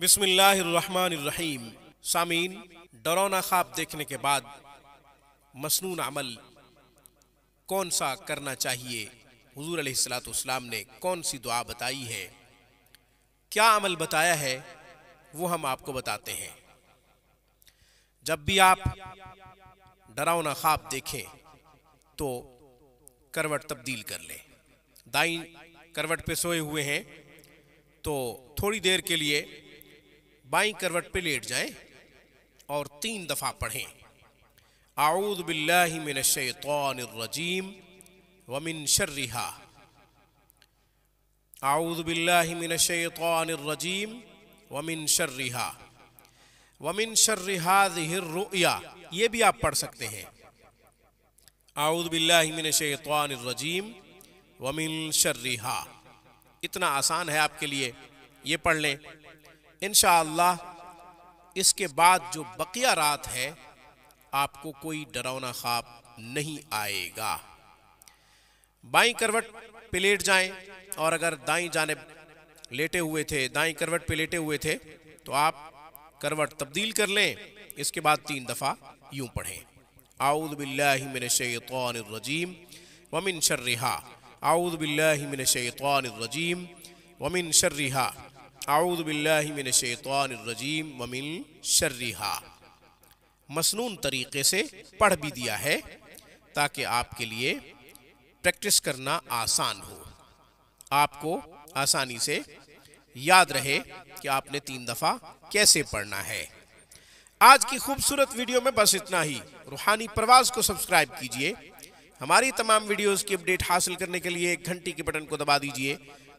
बिस्मिल्लाहिर्रहमानिर्रहीम सामीन डरौना ख्वाब देखने के बाद मसनून अमल कौन सा करना चाहिए हजूर सलाम ने कौन सी दुआ बताई है क्या अमल बताया है वो हम आपको बताते हैं जब भी आप डरावना ख्वाब देखें तो करवट तब्दील कर लें दाई करवट पे सोए हुए हैं तो थोड़ी देर के लिए बाई करवट पे लेट जाएं और तीन दफा पढ़ें आऊद बिल्लाजीम वमिन शर्रिहा आऊद बिल्लाजीम वमिन शर्रिहा वमिन शर्रिहा ये भी आप पढ़ सकते हैं आऊद बिल्लाशैतरजीम वमिन शर्रिहा इतना आसान है आपके लिए ये पढ़ लें इन इसके बाद जो बकिया रात है आपको कोई डरावना ख्वाब नहीं आएगा बाई करवट पे लेट जाएं और अगर दाई जाने लेटे हुए थे दाई करवट पे लेटे हुए थे तो आप करवट तब्दील कर लें इसके बाद तीन दफ़ा यूं पढ़ें आउदबिल्लाशैतरजीम वमिन शर्रिहा आउदबिल्लाशैतरजीम वमिन शर्रिहा आउदबिल्लाशैतरजीम ममिन शर्रिहा मसनून तरीक़े से पढ़ भी दिया है ताकि आपके लिए प्रैक्टिस करना आसान हो आपको आसानी से याद रहे कि आपने तीन दफ़ा कैसे पढ़ना है आज की खूबसूरत वीडियो में बस इतना ही रूहानी प्रवास को सब्सक्राइब कीजिए हमारी तमाम वीडियोस की अपडेट हासिल करने के लिए एक घंटी के बटन को दबा दीजिए